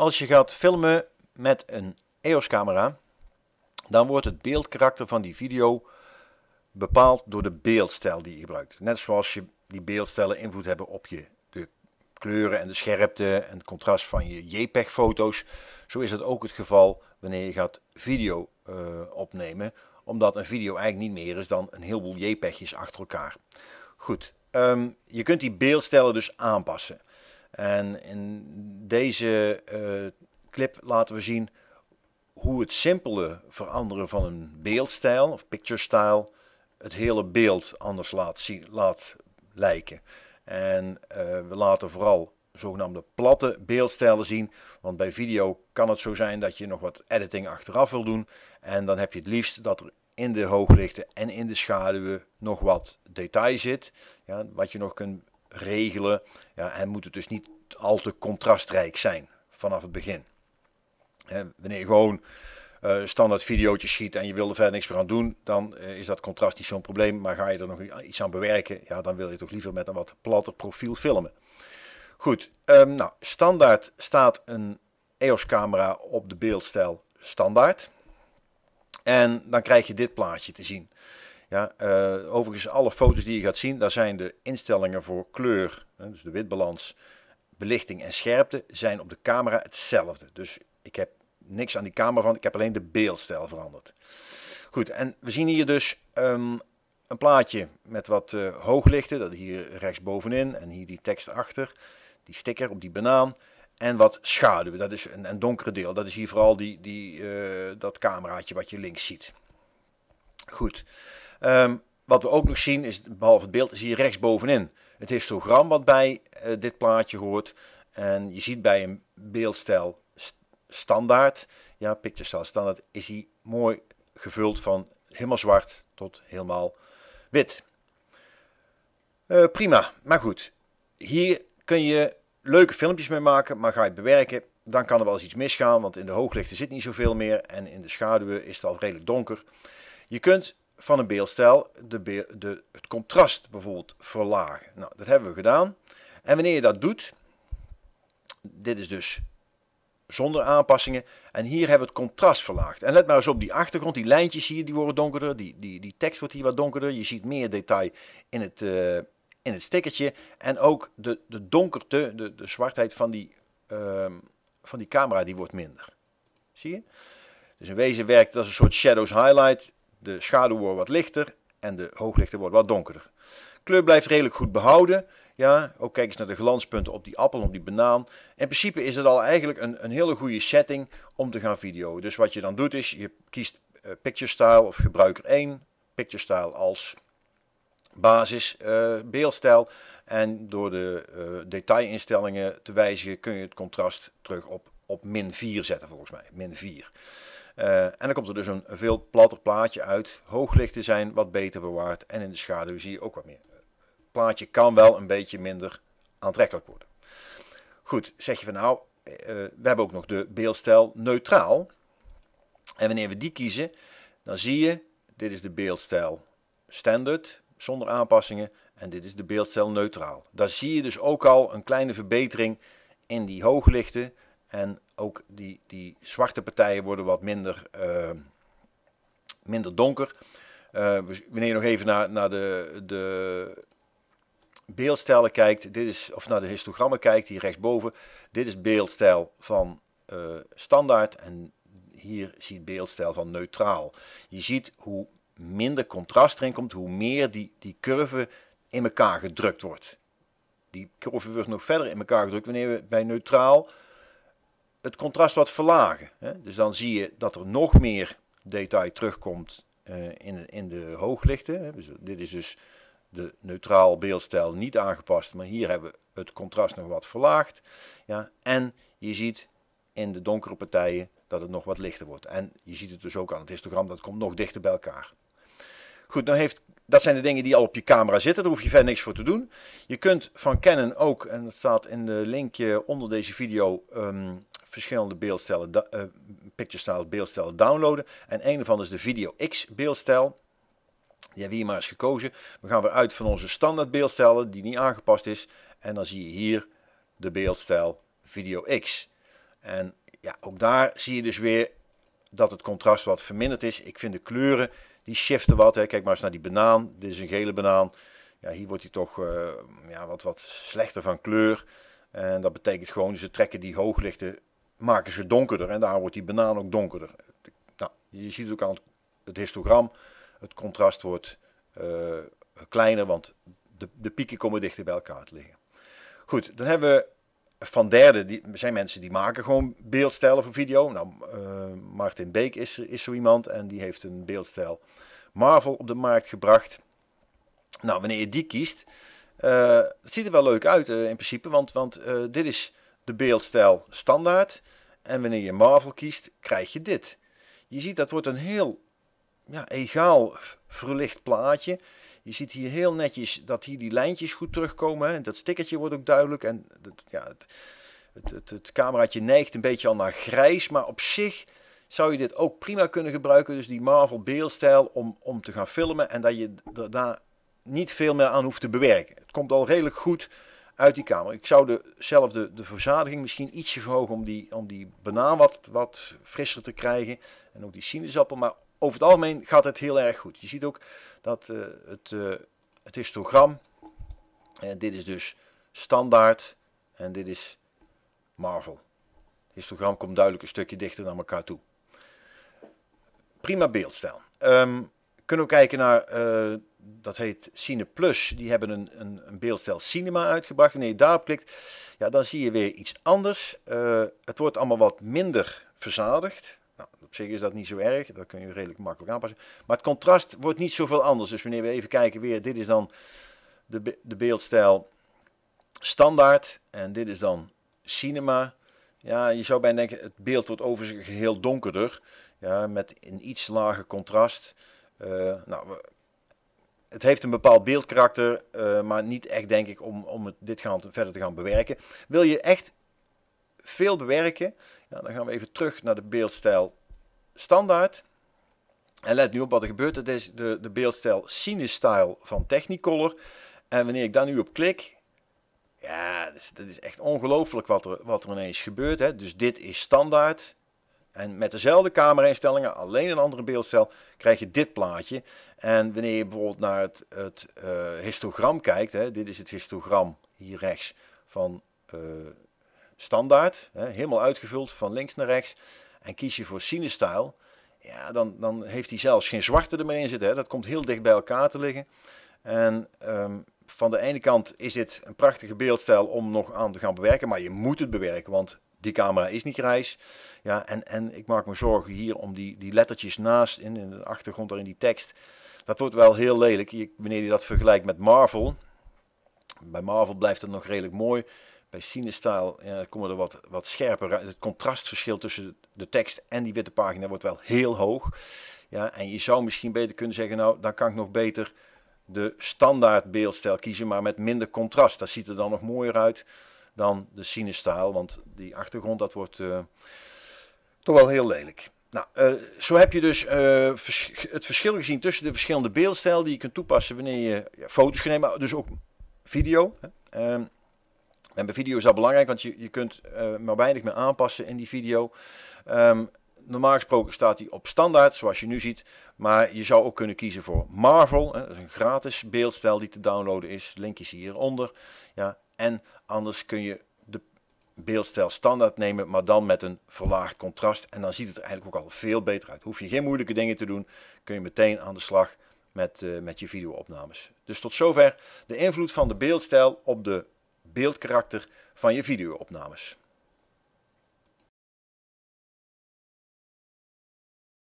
Als je gaat filmen met een EOS camera, dan wordt het beeldkarakter van die video bepaald door de beeldstijl die je gebruikt. Net zoals je die beeldstijlen invloed hebben op je de kleuren en de scherpte en het contrast van je JPEG-foto's. Zo is dat ook het geval wanneer je gaat video eh, opnemen, omdat een video eigenlijk niet meer is dan een heleboel JPEGjes achter elkaar. Goed, ehm, je kunt die beeldstijlen dus aanpassen. En in deze eh, clip laten we zien hoe het simpele veranderen van een beeldstijl of picture style het hele beeld anders laat, zien, laat lijken. En eh, we laten vooral zogenaamde platte beeldstijlen zien. Want bij video kan het zo zijn dat je nog wat editing achteraf wil doen. En dan heb je het liefst dat er in de hooglichten en in de schaduwen nog wat detail zit. Ja, wat je nog kunt regelen. Ja, en moet het dus niet al te contrastrijk zijn vanaf het begin. wanneer je gewoon eh, standaard videootjes schiet en je wil er verder niks meer aan doen, dan eh, is dat contrast niet zo'n probleem. Maar ga je er nog iets aan bewerken, ja, dan wil je toch liever met een wat platter profiel filmen. Goed, ehm, nou, standaard staat een EOS-camera op de beeldstijl standaard. En dan krijg je dit plaatje te zien. Ja, eh, overigens, alle foto's die je gaat zien, daar zijn de instellingen voor kleur, dus de witbalans, belichting en scherpte, zijn op de camera hetzelfde. Dus ik heb niks aan die camera van, ik heb alleen de beeldstijl veranderd. Goed, en we zien hier dus ehm, een plaatje met wat eh, hooglichten, dat hier rechts bovenin en hier die tekst achter, die sticker op die banaan. En wat schaduw, dat is een, een donkere deel. Dat is hier vooral die, die, eh, dat cameraatje wat je links ziet. Goed. Ehm, wat we ook nog zien, is, behalve het beeld, zie je rechtsbovenin het histogram wat bij eh, dit plaatje hoort. En je ziet bij een beeldstijl standaard, ja, picture style standaard, is hij mooi gevuld van helemaal zwart tot helemaal wit. Eh, prima, maar goed. Hier kun je leuke filmpjes mee maken, maar ga je het bewerken, dan kan er wel eens iets misgaan, want in de hooglichten zit niet zoveel meer en in de schaduwen is het al redelijk donker. Je kunt van een beeldstijl de de, het contrast bijvoorbeeld verlagen. Nou, dat hebben we gedaan. En wanneer je dat doet, dit is dus zonder aanpassingen. En hier hebben we het contrast verlaagd. En let maar eens op die achtergrond, die lijntjes hier, die worden donkerder. Die, die, die tekst wordt hier wat donkerder. Je ziet meer detail in het, uh, in het stickertje. En ook de, de donkerte, de, de zwartheid van die, ehm, van die camera, die wordt minder. Zie je? Dus in wezen werkt dat als een soort shadows highlight de schaduw wordt wat lichter en de hooglichten wordt wat donkerder. Kleur blijft redelijk goed behouden. Ja, ook kijk eens naar de glanspunten op die appel, op die banaan. In principe is het al eigenlijk een, een hele goede setting om te gaan video Dus wat je dan doet is, je kiest eh, Picture Style of gebruiker 1, Picture Style als basis uh, beeldstijl. En door de eh, detailinstellingen te wijzigen kun je het contrast terug op, op min 4 zetten volgens mij. Min 4. Eh, en dan komt er dus een veel platter plaatje uit. Hooglichten zijn wat beter bewaard en in de schaduw zie je ook wat meer. Het plaatje kan wel een beetje minder aantrekkelijk worden. Goed, zeg je van nou, eh, eh, we hebben ook nog de beeldstijl neutraal. En wanneer we die kiezen, dan zie je, dit is de beeldstijl standard, zonder aanpassingen. En dit is de beeldstijl neutraal. Daar zie je dus ook al een kleine verbetering in die hooglichten. En ook die, die zwarte partijen worden wat minder, eh, minder donker. Eh, wanneer je nog even naar, naar de, de beeldstijlen kijkt, dit is, of naar de histogrammen kijkt, hier rechtsboven. Dit is beeldstijl van eh, standaard en hier ziet beeldstijl van neutraal. Je ziet hoe minder contrast erin komt, hoe meer die, die curve in elkaar gedrukt wordt. Die curve wordt nog verder in elkaar gedrukt wanneer we bij neutraal het contrast wat verlagen. Hè? Dus dan zie je dat er nog meer detail terugkomt eh, in, in de hooglichten. Hè? Dus dit is dus de neutraal beeldstijl niet aangepast, maar hier hebben we het contrast nog wat verlaagd. Ja? En je ziet in de donkere partijen dat het nog wat lichter wordt. En je ziet het dus ook aan het histogram, dat komt nog dichter bij elkaar. Goed, nou heeft, dat zijn de dingen die al op je camera zitten, daar hoef je verder niks voor te doen. Je kunt van Canon ook, en dat staat in de linkje onder deze video, ehm, verschillende beeldstellen. uh, eh, picture style beeldstellen downloaden. En een van is de Video X beeldstijl. Die hebben hier maar eens gekozen. We gaan weer uit van onze standaard beeldstellen, die niet aangepast is. En dan zie je hier de beeldstijl Video X. En ja, ook daar zie je dus weer dat het contrast wat verminderd is. Ik vind de kleuren, die shiften wat. Hè. Kijk maar eens naar die banaan. Dit is een gele banaan. Ja, hier wordt hij toch eh, ja, wat, wat slechter van kleur. En dat betekent gewoon, ze trekken die hooglichten maken ze donkerder en daar wordt die banaan ook donkerder. Nou, je ziet het ook aan het histogram, het contrast wordt eh, kleiner, want de, de pieken komen dichter bij elkaar te liggen. Goed, dan hebben we van derden, die zijn mensen die maken gewoon beeldstijlen voor video. Nou, eh, Martin Beek is, is zo iemand en die heeft een beeldstijl Marvel op de markt gebracht. Nou, wanneer je die kiest, uh, het ziet er wel leuk uit in principe, want, want dit is de beeldstijl standaard. En wanneer je Marvel kiest, krijg je dit. Je ziet, dat wordt een heel ja, egaal verlicht plaatje. Je ziet hier heel netjes dat hier die lijntjes goed terugkomen. Hè. Dat stickertje wordt ook duidelijk. En ja, het, het, het, cameraatje neigt een beetje al naar grijs. Maar op zich zou je dit ook prima kunnen gebruiken. Dus die Marvel beeldstijl om, om te gaan filmen. En dat je daar niet veel meer aan hoeft te bewerken. Het komt al redelijk goed uit die kamer. Ik zou dezelfde zelf de, verzadiging misschien ietsje verhogen om die, om die banaan wat, wat frisser te krijgen. En ook die sinaasappel. Maar over het algemeen gaat het heel erg goed. Je ziet ook dat eh, het, eh, het histogram, en eh, dit is dus standaard en dit is Marvel. Het histogram komt duidelijk een stukje dichter naar elkaar toe. Prima beeldstijl. Um, kunnen we kijken naar dat heet Cine Plus, die hebben een, een, een beeldstijl cinema uitgebracht. En je daarop klikt, ja, dan zie je weer iets anders. Eh, het wordt allemaal wat minder verzadigd. Nou, op zich is dat niet zo erg, dat kun je redelijk makkelijk aanpassen. Maar het contrast wordt niet zoveel anders. Dus wanneer we even kijken weer, dit is dan de, de beeldstijl standaard en dit is dan cinema. Ja, je zou bijna denken, het beeld wordt over geheel donkerder. Ja, met een iets lager contrast. Eh, nou, het heeft een bepaald beeldkarakter, uh, maar niet echt denk ik om, om het, dit gaan, verder te gaan bewerken. Wil je echt veel bewerken, ja, dan gaan we even terug naar de beeldstijl standaard. En let nu op wat er gebeurt. Het is de, de beeldstijl Cinestyle van Technicolor. En wanneer ik daar nu op klik, ja, dat is, is echt ongelooflijk wat er, wat er ineens gebeurt. Hè. Dus dit is standaard. En met dezelfde camera alleen een andere beeldstijl, krijg je dit plaatje. En wanneer je bijvoorbeeld naar het, het eh, histogram kijkt, hè, dit is het histogram hier rechts van eh, standaard, hè, helemaal uitgevuld van links naar rechts. En kies je voor Cinestyle, ja, dan, dan heeft hij zelfs geen zwarte er meer in zitten. Hè. Dat komt heel dicht bij elkaar te liggen. En ehm, van de ene kant is dit een prachtige beeldstijl om nog aan te gaan bewerken, maar je moet het bewerken, want die camera is niet grijs. Ja, en, en ik maak me zorgen hier om die, die lettertjes naast in, in de achtergrond, daar in die tekst. Dat wordt wel heel lelijk. wanneer je dat vergelijkt met Marvel. Bij Marvel blijft het nog redelijk mooi. Bij Cinestyle ja, komen er wat, wat scherper. Het contrastverschil tussen de tekst en die witte pagina wordt wel heel hoog. Ja, en je zou misschien beter kunnen zeggen, nou, dan kan ik nog beter de standaard beeldstijl kiezen, maar met minder contrast. Dat ziet er dan nog mooier uit dan de sinestaal. Want die achtergrond, dat wordt eh, toch wel heel lelijk. Nou, eh, zo heb je dus eh, het verschil gezien tussen de verschillende beeldstijlen die je kunt toepassen wanneer je foto's neemt, dus ook video. Hè. Ehm, en bij video is dat belangrijk, want je, je kunt maar weinig meer aanpassen in die video. Ehm, normaal gesproken staat die op standaard, zoals je nu ziet. Maar je zou ook kunnen kiezen voor Marvel. Dat is een gratis beeldstijl die te downloaden is. Linkjes hieronder. Ja, en anders kun je de beeldstijl standaard nemen, maar dan met een verlaagd contrast. En dan ziet het er eigenlijk ook al veel beter uit. Hoef je geen moeilijke dingen te doen, kun je meteen aan de slag met, eh, met je videoopnames. Dus tot zover de invloed van de beeldstijl op de beeldkarakter van je videoopnames.